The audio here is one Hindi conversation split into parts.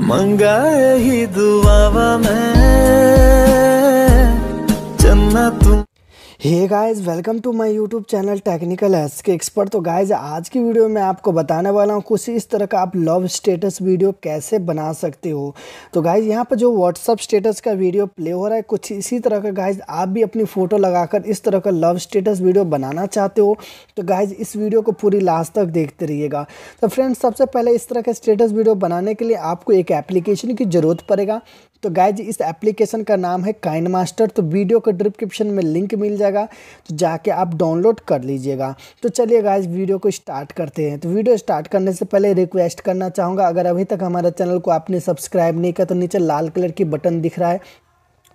मंगाए ही दुआवा मैं चन्ना तुम hey guys welcome to my YouTube channel technical S K expert तो गाइस आज की वीडियो में आपको बताने वाला हूँ कुछ इस तरह का आप लव स्टेटस वीडियो कैसे बना सकते हो तो गाइस यहाँ पर जो व्हाट्सअप स्टेटस का वीडियो प्ले हो रहा है कुछ इसी तरह का गाइस आप भी अपनी फ़ोटो लगाकर इस तरह का लव स्टेटस वीडियो बनाना चाहते हो तो गाइज इस वीडियो को पूरी लास्ट तक देखते रहिएगा तो फ्रेंड्स सबसे पहले इस तरह का स्टेटस वीडियो बनाने के लिए आपको एक एप्लीकेशन की ज़रूरत पड़ेगा तो गाइज इस एप्लीकेशन का नाम है काइन मास्टर तो वीडियो का डिस्क्रिप्शन में लिंक मिल जाएगा तो जाके आप डाउनलोड कर लीजिएगा तो चलिए गाइज वीडियो को स्टार्ट करते हैं तो वीडियो स्टार्ट करने से पहले रिक्वेस्ट करना चाहूँगा अगर अभी तक हमारे चैनल को आपने सब्सक्राइब नहीं किया तो नीचे लाल कलर की बटन दिख रहा है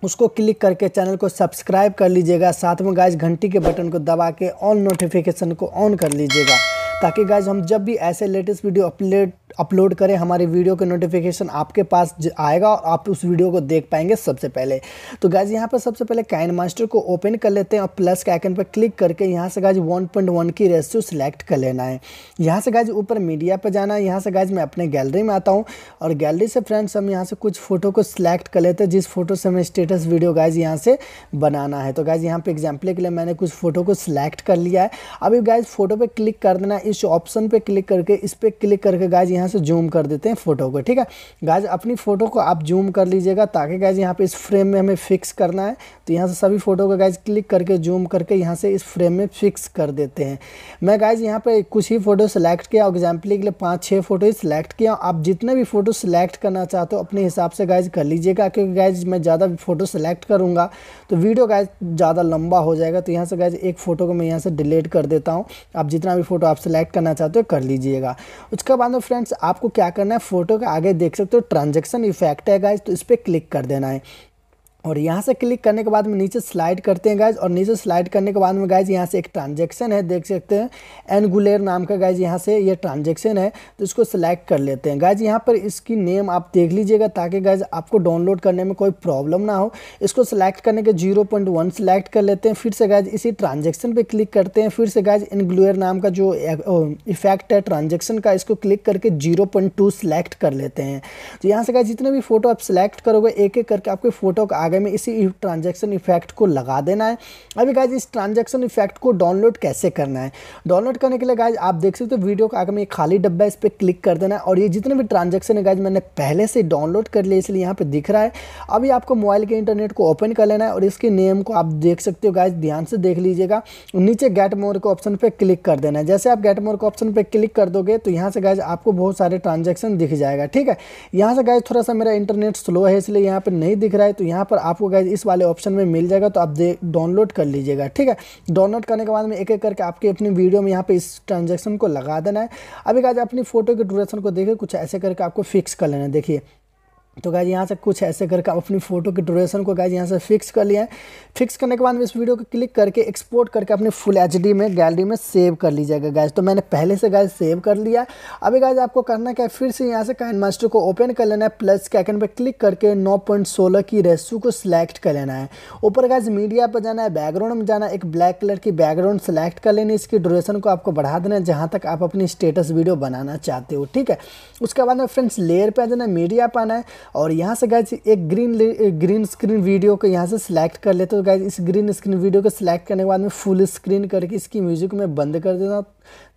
उसको क्लिक करके चैनल को सब्सक्राइब कर लीजिएगा साथ में गाइज घंटी के बटन को दबा के ऑल नोटिफिकेशन को ऑन कर लीजिएगा ताकि गाइज हम जब भी ऐसे लेटेस्ट वीडियो अपलोड अपलोड करें हमारे वीडियो के नोटिफिकेशन आपके पास आएगा और आप उस वीडियो को देख पाएंगे सबसे पहले तो गाइज यहाँ पर सबसे पहले काइन मास्टर को ओपन कर लेते हैं और प्लस के आइकन पर क्लिक करके यहाँ से गाइज 1.1 की रेसियो सिलेक्ट कर लेना है यहाँ से गाइज ऊपर मीडिया पर जाना है यहाँ से गाइज मैं अपने गैलरी में आता हूँ और गैलरी से फ्रेंड्स हम यहाँ से कुछ फ़ोटो को सिलेक्ट कर लेते हैं जिस फोटो से हमें स्टेटस वीडियो गाइज यहाँ से बनाना है तो गाइज यहाँ पर एग्जाम्पल के लिए मैंने कुछ फ़ोटो को सिलेक्ट कर लिया है अभी गाइज फ़ोटो पर क्लिक कर देना इस ऑप्शन पर क्लिक करके इस पर क्लिक करके गाइज यहाँ से जूम कर देते हैं फोटो को ठीक है गाइज अपनी फ़ोटो को आप जूम कर लीजिएगा ताकि गाइज यहाँ पे इस फ्रेम में हमें फिक्स करना है तो यहाँ से सभी फ़ोटो को गाइज क्लिक करके जूम करके यहाँ से इस फ्रेम में फिक्स कर देते हैं मैं गाइज यहाँ पर कुछ ही फ़ोटो सेलेक्ट किया एग्जाम्पल के लिए पाँच छः फ़ोटो ही सिलेक्ट किया आप जितने भी फ़ोटो सेलेक्ट करना चाहते हो अपने हिसाब से गाइज कर लीजिएगा क्योंकि गाइज मैं ज़्यादा फ़ोटो सेलेक्ट करूँगा तो वीडियो गाइज ज़्यादा लंबा हो जाएगा तो यहाँ से गाइज एक फ़ोटो को मैं यहाँ से डिलीट कर देता हूँ आप जितना भी फ़ोटो आप सेलेक्ट करना चाहते हो कर लीजिएगा उसके बाद में फ्रेंड्स फ्रेंड्स आपको क्या करना है फोटो के आगे देख सकते हो ट्रांजेक्शन इफेक्ट है गाइज तो इस पर क्लिक कर देना है और यहाँ से क्लिक करने के बाद में नीचे स्लाइड करते हैं गाइज और नीचे स्लाइड करने के बाद में गाइज यहाँ से एक ट्रांजेक्शन है देख सकते हैं एनगुलेर नाम का गाइज यहाँ से ये यह ट्रांजेक्शन है तो इसको सिलेक्ट कर लेते हैं गाइज यहाँ पर इसकी नेम आप देख लीजिएगा ताकि गाइज आपको डाउनलोड करने में कोई प्रॉब्लम ना हो इसको सिलेक्ट करने के जीरो पॉइंट वन कर लेते हैं फिर से गाइज इसी ट्रांजेक्शन पर क्लिक करते हैं फिर से गाइज एनगुलेर नाम का जो इफेक्ट है ट्रांजेक्शन का इसको क्लिक करके जीरो पॉइंट टू कर लेते हैं तो यहाँ से गाइज जितने भी फोटो आप सिलेक्ट करोगे एक एक करके आपके फोटो का आगे आगे में इसी ट्रांजेक्शन इफेक्ट को लगा देना है अभी गाइज इस ट्रांजेक्शन इफेक्ट को डाउनलोड कैसे करना है डाउनलोड करने के लिए गाइज आप देख सकते हो वीडियो का आगे में खाली डब्बा इस पर क्लिक कर देना है और ये जितने भी ट्रांजेक्शन है गाइज मैंने पहले से डाउनलोड कर लिया इसलिए यहाँ पर दिख रहा है अभी आपको मोबाइल के इंटरनेट को ओपन कर लेना है और इसके नेम को आप देख सकते हो गाइज ध्यान से देख लीजिएगा नीचे गेट मोर के ऑप्शन पर क्लिक कर देना है जैसे आप गेट मोर के ऑप्शन पर क्लिक कर दोगे तो यहाँ से गाइज आपको बहुत सारे ट्रांजेक्शन दिख जाएगा ठीक है यहाँ से गाइज थोड़ा सा मेरा इंटरनेट स्लो है इसलिए यहाँ पर नहीं दिख रहा है तो यहाँ पर पर आपको गैज इस वाले ऑप्शन में मिल जाएगा तो आप डाउनलोड कर लीजिएगा ठीक है डाउनलोड करने के बाद में एक एक करके आपके अपनी वीडियो में यहाँ पे इस ट्रांजेक्शन को लगा देना है अभी गैज अपनी फोटो के डोरेशन को देखिए कुछ ऐसे करके आपको फिक्स कर लेना है देखिए तो गाइज यहाँ से कुछ ऐसे करके आप अपनी फोटो की ड्यूरेशन को गाइज यहाँ से फिक्स कर लिया है फिक्स करने के बाद में इस वीडियो को क्लिक करके एक्सपोर्ट करके अपनी फुल एच में गैलरी में सेव कर लीजिएगा गाइज तो मैंने पहले से गाइज सेव कर लिया अभी गाइज आपको करना क्या है फिर से यहाँ से कैन मास्टर को ओपन कर लेना है प्लस कैकन पर क्लिक करके नौ पॉइंट सोलह की रेसू को सिलेक्ट कर लेना है ऊपर गाइज मीडिया पर जाना है बैकग्राउंड में जाना एक ब्लैक कलर की बैकग्राउंड सेलेक्ट कर लेनी इसकी ड्यूरेशन को आपको बढ़ा देना है जहाँ तक आप अपनी स्टेटस वीडियो बनाना चाहते हो ठीक है उसके बाद में फ्रेंड्स लेयर पर आ जाना है मीडिया पर आना है और यहाँ से गाइज एक ग्रीन ग्रीन स्क्रीन वीडियो को यहाँ से सिलेक्ट कर लेते हो गाइज इस ग्रीन स्क्रीन वीडियो को सिलेक्ट करने के बाद में फुल स्क्रीन करके इसकी म्यूजिक मैं बंद कर देता हूँ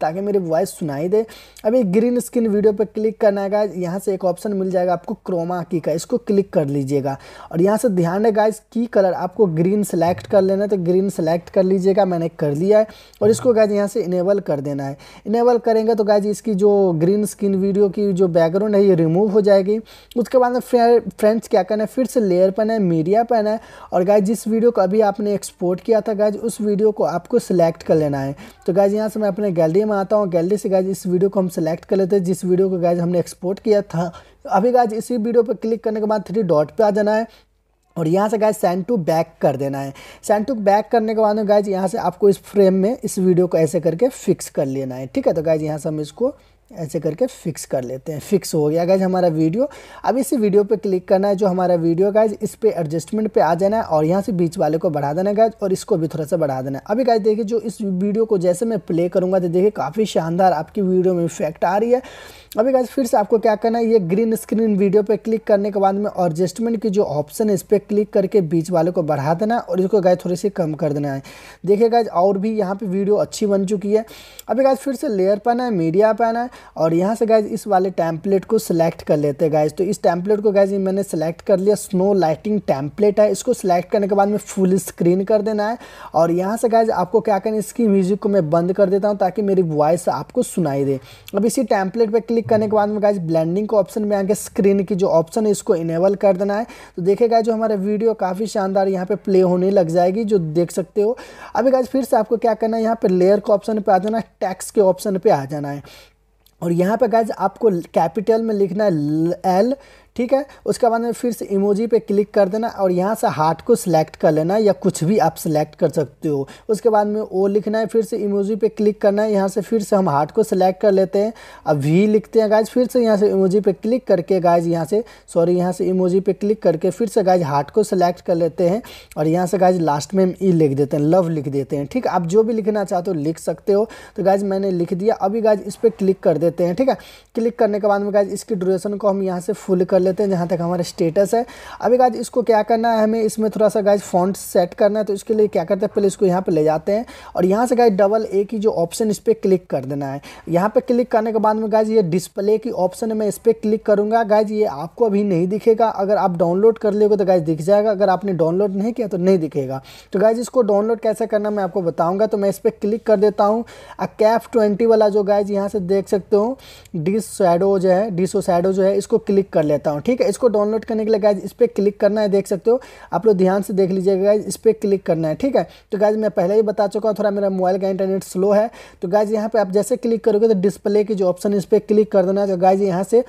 ताकि मेरी वॉइस सुनाई दे अभी ग्रीन स्क्रीन वीडियो पर क्लिक करना है गाइज यहाँ से एक ऑप्शन मिल जाएगा आपको क्रोमा की का इसको क्लिक कर लीजिएगा और यहाँ से ध्यान है गाइज की कलर आपको ग्रीन सेलेक्ट कर लेना है तो ग्रीन सेलेक्ट कर लीजिएगा मैंने कर लिया है और इसको गाइज यहाँ से इनेबल कर देना है इनेबल करेंगे तो गाइज इसकी जो ग्रीन स्क्रीन वीडियो की जो बैकग्राउंड है ये रिमूव हो जाएगी उसके बाद फ्रेंड्स क्या करना है फिर से लेयर पर है मीडिया पर है और गाय जिस वीडियो को अभी आपने एक्सपोर्ट किया था गाय उस वीडियो को आपको सिलेक्ट कर लेना है तो गाय यहाँ से मैं अपने गैलरी में आता हूँ गैलरी से गाय इस वीडियो को हम सिलेक्ट कर लेते हैं जिस वीडियो को गाय हमने एक्सपोर्ट किया था अभी गाय इसी वीडियो पर क्लिक करने के बाद थ्री डॉट पर आ जाना है और यहाँ से गाय सेंड टू बैक कर देना है सेंड टू बैक करने के बाद में गाइज यहाँ से आपको इस फ्रेम में इस वीडियो को ऐसे करके फिक्स कर लेना है ठीक है तो गाय यहाँ से हम इसको ऐसे करके फिक्स कर लेते हैं फिक्स हो गया गाइज हमारा वीडियो अब इसी वीडियो पे क्लिक करना है जो हमारा वीडियो गाइज इस पर एडजस्टमेंट पे आ जाना है और यहाँ से बीच वाले को बढ़ा देना है गाइज और इसको भी थोड़ा सा बढ़ा देना है अभी गाइज देखिए जो इस वीडियो को जैसे मैं प्ले करूँगा तो देखिए काफ़ी शानदार आपकी वीडियो में इफेक्ट आ रही है अभी गाइज फिर से आपको क्या करना है ये ग्रीन स्क्रीन वीडियो पे क्लिक करने के बाद में एडजस्टमेंट की जो ऑप्शन है इस पर क्लिक करके बीच वाले को बढ़ा देना है और इसको गाय थोड़ी सी कम कर देना है देखिए गाइज और भी यहाँ पे वीडियो अच्छी बन चुकी है अभी गाइज फिर से लेयर पर आना है मीडिया पर आना है और यहाँ से गाइज इस वाले टैंपलेट को सिलेक्ट कर लेते हैं गाइज तो इस टैंपलेट को गाइज मैंने सेलेक्ट कर लिया स्नो लाइटिंग टैंपलेट है इसको सिलेक्ट करने के बाद में फुल स्क्रीन कर देना है और यहाँ से गाइज आपको क्या करना है इसकी म्यूज़िक को मैं बंद कर देता हूँ ताकि मेरी वॉइस आपको सुनाई दे अब इसी टैंपलेट पर क्लिक क्लिक करने के बाद में गाइज ब्लेंडिंग के ऑप्शन में आगे स्क्रीन की जो ऑप्शन है इसको इनेबल कर देना है तो देखेगा जो हमारा वीडियो काफ़ी शानदार यहाँ पे प्ले होने लग जाएगी जो देख सकते हो अभी गाइज फिर से आपको क्या करना है यहाँ पर लेयर के ऑप्शन पर आ जाना है टैक्स के ऑप्शन पर आ जाना है और यहाँ पे गाइज आपको कैपिटल में लिखना है एल ठीक है उसके बाद में फिर से इमोजी पे क्लिक कर देना और यहाँ से हार्ट को सिलेक्ट कर लेना या कुछ भी आप सिलेक्ट कर सकते हो उसके बाद में ओ लिखना है फिर से इमोजी पे क्लिक करना है यहाँ से फिर से हम हार्ट को सिलेक्ट कर लेते हैं अब वी लिखते हैं गाइज फिर से यहाँ से इमोजी पे क्लिक करके गाइज यहाँ से सॉरी यहाँ से इमोजी पे क्लिक करके फिर से गाइज हार्ट को सिलेक्ट कर लेते हैं और यहाँ से गाइज लास्ट में हम ई e लिख देते हैं लव लिख देते हैं ठीक आप जो भी लिखना चाहते हो तो लिख सकते हो तो गाइज मैंने लिख दिया अभी गाइज इस पर क्लिक कर देते हैं ठीक है क्लिक करने के बाद में गाइज इसकी ड्यूरेशन को हम यहाँ से फुल कर कर लेते हैं जहाँ तक हमारा स्टेटस है अभी गाज इसको क्या करना है हमें इसमें थोड़ा सा गाइज फॉन्ट सेट करना है तो इसके लिए क्या करते हैं पहले इसको यहाँ पर ले जाते हैं और यहाँ से गाइज डबल ए की जो ऑप्शन इस पर क्लिक कर देना है यहाँ पर क्लिक करने के बाद में गाइज ये डिस्प्ले की ऑप्शन मैं इस पर क्लिक करूँगा गाइज ये आपको अभी नहीं दिखेगा अगर आप डाउनलोड कर लोगे तो गाइज दिख जाएगा अगर आपने डाउनलोड नहीं किया तो नहीं दिखेगा तो गाइज इसको डाउनलोड कैसे करना मैं आपको बताऊँगा तो मैं इस पर क्लिक कर देता हूँ कैफ ट्वेंटी वाला जो गाइज यहाँ से देख सकते हो डिस शैडो जो है डिसो शैडो जो है इसको क्लिक कर लेता बताता हूँ ठीक है इसको डाउनलोड करने के लिए गाइज इस पर क्लिक करना है देख सकते हो आप लोग ध्यान से देख लीजिएगा गाइज इस पर क्लिक करना है ठीक है तो गाइज मैं पहले ही बता चुका हूँ थोड़ा मेरा मोबाइल का इंटरनेट स्लो है तो गाइज यहाँ पर आप जैसे क्लिक करोगे तो डिस्प्ले की जो ऑप्शन इस पर क्लिक कर देना है तो गाइज यहाँ से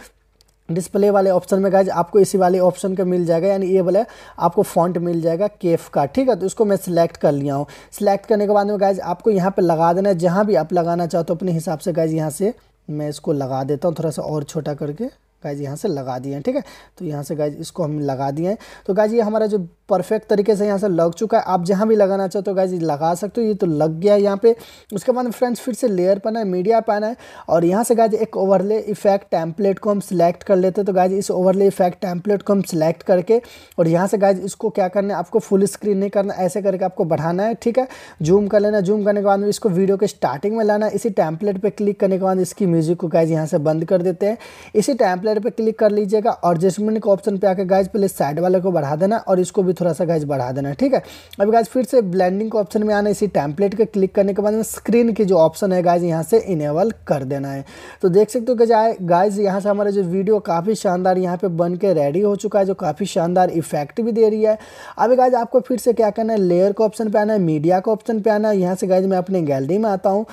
डिस्प्ले वाले ऑप्शन में गाइज आपको इसी वाले ऑप्शन का मिल जाएगा यानी ये वाला आपको फॉन्ट मिल जाएगा केफ का ठीक है तो इसको मैं सिलेक्ट कर लिया हूँ सिलेक्ट करने के बाद में गाइज आपको यहाँ पे लगा देना है जहाँ भी आप लगाना चाहते हो तो अपने हिसाब से गाइज यहाँ से मैं इसको लगा देता हूँ थोड़ा सा और छोटा करके गाइज यहाँ से लगा दिए हैं ठीक है तो यहाँ से गाइज इसको हम लगा दिए हैं तो गाइज ये हमारा जो परफेक्ट तरीके से यहाँ से लग चुका है आप जहाँ भी लगाना चाहते हो गाइज लगा सकते हो ये तो लग गया है यहाँ पे उसके बाद फ्रेंड्स फिर से लेयर पर है मीडिया पर है और यहाँ से गाइज एक ओवरले इफेक्ट टैंपलेट को हम सिलेक्ट कर लेते हैं तो गाइज इस ओवरले इफेक्ट टैंपलेट को हम सिलेक्ट करके और यहाँ से गाइज इसको क्या करना है आपको फुल स्क्रीन नहीं करना ऐसे करके आपको बढ़ाना है ठीक है जूम कर लेना जूम करने के बाद इसको वीडियो के स्टार्टिंग में लाना इसी टैंपलेट पर क्लिक करने के बाद इसकी म्यूज़िक को गाइज यहाँ से बंद कर देते हैं इसी टैंपलेट कलर पे क्लिक कर लीजिएगा और एडजस्टमेंट के ऑप्शन पे आकर गाइज पहले साइड वाले को बढ़ा देना और इसको भी थोड़ा सा गाइज बढ़ा देना ठीक है अब गाइज फिर से ब्लैंडिंग के ऑप्शन में आना इसी टैंपलेट के क्लिक करने के बाद में स्क्रीन की जो ऑप्शन है गाइज यहाँ से इनेबल कर देना है तो देख सकते हो कि गाइज यहाँ से हमारा जो वीडियो काफ़ी शानदार यहाँ पे बन के रेडी हो चुका है जो काफ़ी शानदार इफेक्ट भी दे रही है अभी गाइज आपको फिर से क्या करना है लेयर का ऑप्शन पे आना है मीडिया का ऑप्शन पे आना है यहाँ से गाइज मैं अपने गैलरी में आता हूँ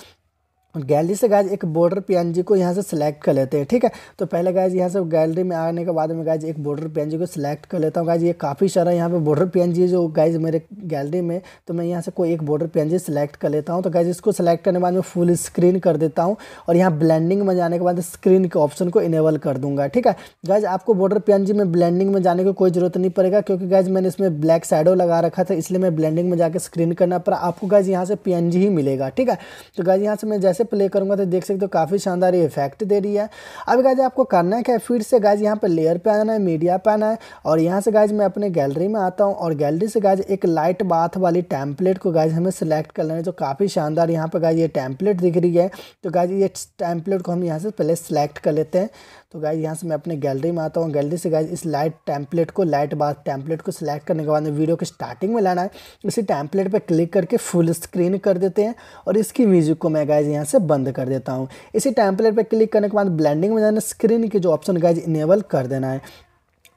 गैलरी से गायज एक बॉर्डर पी को यहाँ से सिलेक्ट कर लेते हैं ठीक है तो पहले गायज यहाँ से गैलरी में आने के बाद में गायज एक बॉर्डर पी को सिलेक्ट कर लेता हूँ गायज ये काफ़ी सारा यहाँ पे बॉर्डर पी जो गाइज मेरे गैलरी में तो मैं यहाँ से कोई एक बॉर्डर पी सिलेक्ट कर लेता हूँ तो गाइज इसको सिलेक्ट करने के बाद मैं फुल स्क्रीन कर देता हूँ और यहाँ ब्लैंडिंग में जाने के बाद स्क्रीन के ऑप्शन को इनेबल कर दूंगा ठीक है गाइज आपको बॉर्डर पी में ब्लैंडिंग में जाने की कोई ज़रूरत नहीं पड़ेगा क्योंकि गाइज मैंने इसमें ब्लैक साइडो लगा रखा था इसलिए मैं ब्लैंडिंग में जाकर स्क्रीन करना पड़ा आपको गाइज यहाँ से पी ही मिलेगा ठीक है तो गाइज यहाँ से मैं जैसे कैसे प्ले करूँगा तो देख सकते हो काफ़ी शानदार इफेक्ट दे रही है अभी गाइज आपको करना है क्या फिर से गाइज यहाँ पर लेयर पे आना है मीडिया पे आना है और यहाँ से गाइज मैं अपने गैलरी में आता हूँ और गैलरी से गाइज एक लाइट बाथ वाली टैंपलेट को गाइज हमें सेलेक्ट कर लेना है जो काफ़ी शानदार यहाँ पर गाइज ये टैंपलेट दिख रही है तो गाइज ये टैंपलेट को हम यहाँ से पहले सेलेक्ट कर लेते हैं तो गाइज यहाँ से मैं अपने गैलरी में आता हूँ गैलरी से गाइज इस लाइट टैंपलेट को लाइट बार टैंपलेट को सिलेक्ट करने के बाद में वीडियो के स्टार्टिंग में लाना है इसी टैंपलेट पर क्लिक करके फुल स्क्रीन कर देते हैं और इसकी म्यूजिक को मैं गाइज यहाँ से बंद कर देता हूँ इसी टैंपलेट पर क्लिक करने के बाद ब्लैंडिंग में जाना स्क्रीन की जो ऑप्शन गाइज इनेबल कर देना है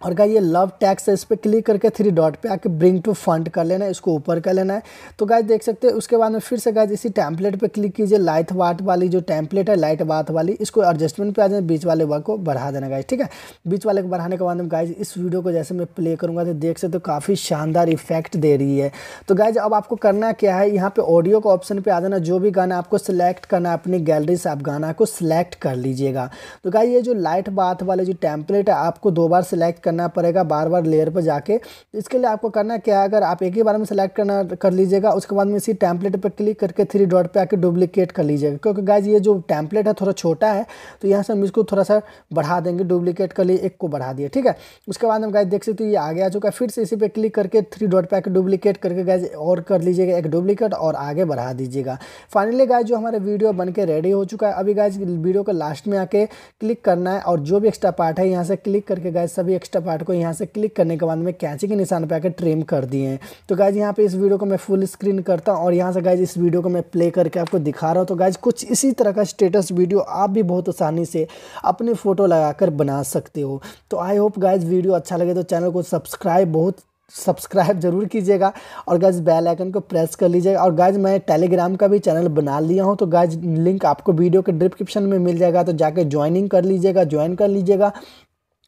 और गाय ये लव टैक्स है इस पर क्लिक करके थ्री डॉट पे आके ब्रिंग टू फंड कर लेना है इसको ऊपर कर लेना है तो गाय देख सकते हैं उसके बाद में फिर से गाय इसी टैंपलेट पे क्लिक कीजिए लाइट वाट वाली जो टैंपलेट है लाइट वाट वाली इसको एडजस्टमेंट पे आ जाए बीच वाले वर्क को बढ़ा देना गाय ठीक है बीच वाले को बढ़ाने के बाद में गाय इस वीडियो को जैसे मैं प्ले करूँगा तो देख सकते हो काफ़ी शानदार इफेक्ट दे रही है तो गाय अब आपको करना क्या है यहाँ पर ऑडियो का ऑप्शन पर आ जाना जो भी गाना आपको सिलेक्ट करना है अपनी गैलरी से आप गाना को सिलेक्ट कर लीजिएगा तो गाय ये जो लाइट बाथ वाले जो टैंपलेट है आपको दो बार सिलेक्ट करना पड़ेगा बार बार लेयर पर जाके इसके लिए आपको करना क्या है अगर आप एक ही बार में सेलेक्ट करना कर लीजिएगा उसके बाद में इसी टैंपलेट पर क्लिक करके थ्री डॉट पर आके डुप्लीकेट कर लीजिएगा क्योंकि गाइज ये जो टैंपलेट है थोड़ा छोटा है तो यहाँ से हम इसको थोड़ा सा बढ़ा देंगे डुप्लीकेट कर लिए एक को बढ़ा दिए ठीक है उसके बाद हम गाइज देख सकते हो ये आगे आ चुका है फिर से इसी पर क्लिक करके थ्री डॉट पर आके डुप्लीकेट करके गाइज और कर लीजिएगा एक डुप्लीकेट और आगे बढ़ा दीजिएगा फाइनली गाइज जो हमारा वीडियो बन के रेडी हो चुका है अभी गाइज वीडियो को लास्ट में आके क्लिक करना है और जो भी एक्स्ट्रा पार्ट है यहाँ से क्लिक करके गाइज सभी एक्स्ट्रा पार्ट को यहाँ से क्लिक करने के बाद में कैंची के निशान पर आकर ट्रिम कर दिए हैं तो गाइज यहाँ पे इस वीडियो को मैं फुल स्क्रीन करता हूँ और यहाँ से गाइज इस वीडियो को मैं प्ले करके आपको दिखा रहा हूँ तो गाइज कुछ इसी तरह का स्टेटस वीडियो आप भी बहुत आसानी से अपने फ़ोटो लगाकर बना सकते हो तो आई होप गाइज वीडियो अच्छा लगे तो चैनल को सब्सक्राइब बहुत सब्सक्राइब जरूर कीजिएगा और गाइज बेल आइकन को प्रेस कर लीजिएगा और गाइज मैं टेलीग्राम का भी चैनल बना लिया हूँ तो गाइज लिंक आपको वीडियो के डिस्क्रिप्शन में मिल जाएगा तो जाके ज्वाइनिंग कर लीजिएगा ज्वाइन कर लीजिएगा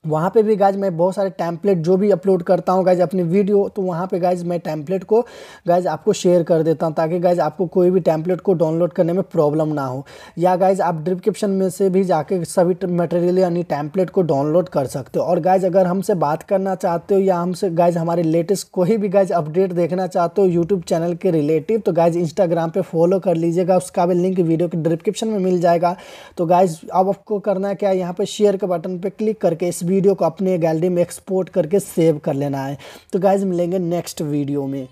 वहाँ पे भी गाइज मैं बहुत सारे टैंपलेट जो भी अपलोड करता हूँ गाइज अपनी वीडियो तो वहाँ पे गाइज मैं टैंपलेट को गाइज आपको शेयर कर देता हूँ ताकि गाइज आपको कोई भी टैंपलेट को डाउनलोड करने में प्रॉब्लम ना हो या गाइज आप डिस्क्रिप्शन में से भी जाके सभी मटेरियल यानी टैंपलेट को डाउनलोड कर सकते हो और गाइज अगर हमसे बात करना चाहते हो या हमसे गाइज हमारे लेटेस्ट कोई भी गाइज अपडेट देखना चाहते हो यूट्यूब चैनल के रिलेटिव तो गाइज इंस्टाग्राम पर फॉलो कर लीजिएगा उसका भी लिंक वीडियो के डिस्क्रिप्शन में मिल जाएगा तो गाइज अब आपको करना क्या यहाँ पर शेयर के बटन पर क्लिक करके इस वीडियो को अपने गैलरी में एक्सपोर्ट करके सेव कर लेना है तो गाइज मिलेंगे नेक्स्ट वीडियो में